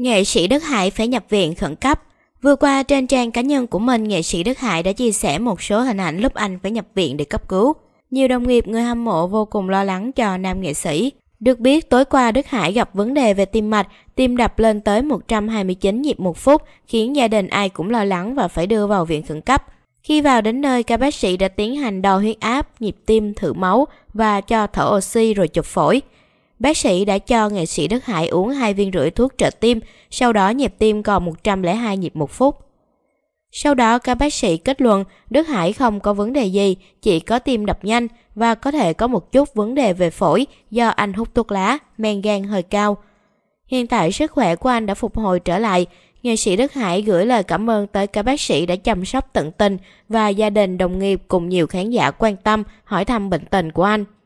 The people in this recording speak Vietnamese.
Nghệ sĩ Đức Hải phải nhập viện khẩn cấp. Vừa qua trên trang cá nhân của mình, nghệ sĩ Đức Hải đã chia sẻ một số hình ảnh lúc anh phải nhập viện để cấp cứu. Nhiều đồng nghiệp người hâm mộ vô cùng lo lắng cho nam nghệ sĩ. Được biết, tối qua Đức Hải gặp vấn đề về tim mạch, tim đập lên tới 129 nhịp một phút, khiến gia đình ai cũng lo lắng và phải đưa vào viện khẩn cấp. Khi vào đến nơi, các bác sĩ đã tiến hành đo huyết áp, nhịp tim, thử máu và cho thở oxy rồi chụp phổi. Bác sĩ đã cho nghệ sĩ Đức Hải uống hai viên rưỡi thuốc trợ tim, sau đó nhịp tim còn 102 nhịp một phút. Sau đó các bác sĩ kết luận Đức Hải không có vấn đề gì, chỉ có tim đập nhanh và có thể có một chút vấn đề về phổi do anh hút thuốc lá, men gan hơi cao. Hiện tại sức khỏe của anh đã phục hồi trở lại, nghệ sĩ Đức Hải gửi lời cảm ơn tới các bác sĩ đã chăm sóc tận tình và gia đình đồng nghiệp cùng nhiều khán giả quan tâm hỏi thăm bệnh tình của anh.